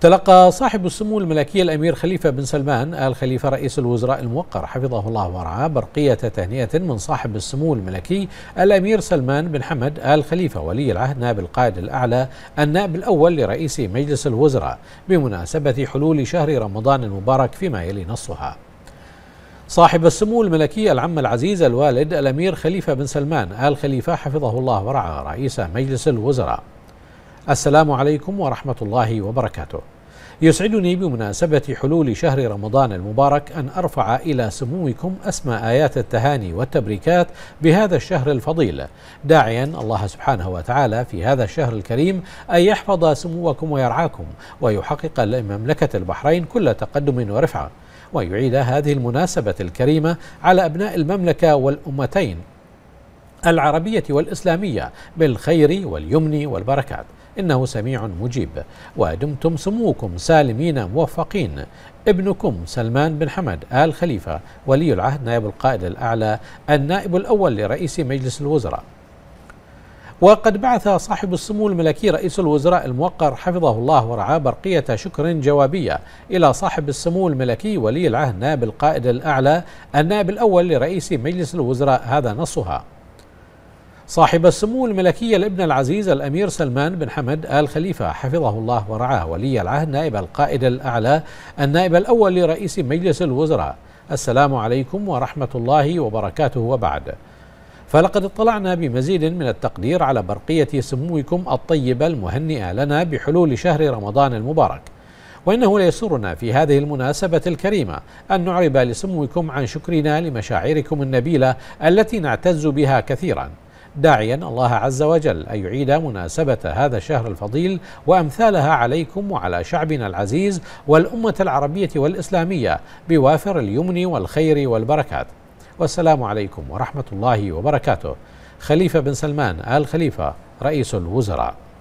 تلقى صاحب السمو الملكي الأمير خليفة بن سلمان آل خليفة رئيس الوزراء الموقر حفظه الله ورعاه برقية تهنئة من صاحب السمو الملكي الأمير سلمان بن حمد آل خليفة ولي العهد نائب القائد الأعلى النائب الأول لرئيس مجلس الوزراء بمناسبة حلول شهر رمضان المبارك فيما يلي نصها صاحب السمو الملكي العم العزيز الوالد الأمير خليفة بن سلمان آل خليفة حفظه الله ورعاه رئيس مجلس الوزراء السلام عليكم ورحمة الله وبركاته. يسعدني بمناسبة حلول شهر رمضان المبارك أن أرفع إلى سموكم أسمى آيات التهاني والتبريكات بهذا الشهر الفضيل داعيا الله سبحانه وتعالى في هذا الشهر الكريم أن يحفظ سموكم ويرعاكم ويحقق لمملكة البحرين كل تقدم ورفعة ويعيد هذه المناسبة الكريمة على أبناء المملكة والأمتين العربية والإسلامية بالخير واليمن والبركات إنه سميع مجيب ودمتم سموكم سالمين موفقين ابنكم سلمان بن حمد آل خليفة ولي العهد نائب القائد الأعلى النائب الأول لرئيس مجلس الوزراء وقد بعث صاحب السمو الملكي رئيس الوزراء الموقر حفظه الله ورعاه برقية شكر جوابية إلى صاحب السمو الملكي ولي العهد نائب القائد الأعلى النائب الأول لرئيس مجلس الوزراء هذا نصها صاحب السمو الملكي الابن العزيز الأمير سلمان بن حمد آل خليفة حفظه الله ورعاه ولي العهد نائب القائد الأعلى النائب الأول لرئيس مجلس الوزراء السلام عليكم ورحمة الله وبركاته وبعد فلقد اطلعنا بمزيد من التقدير على برقية سموكم الطيبة المهنئة لنا بحلول شهر رمضان المبارك وإنه ليسرنا في هذه المناسبة الكريمة أن نعرب لسموكم عن شكرنا لمشاعركم النبيلة التي نعتز بها كثيراً داعيا الله عز وجل أن يعيد مناسبة هذا الشهر الفضيل وأمثالها عليكم وعلى شعبنا العزيز والأمة العربية والإسلامية بوافر اليمن والخير والبركات والسلام عليكم ورحمة الله وبركاته خليفة بن سلمان آل خليفة رئيس الوزراء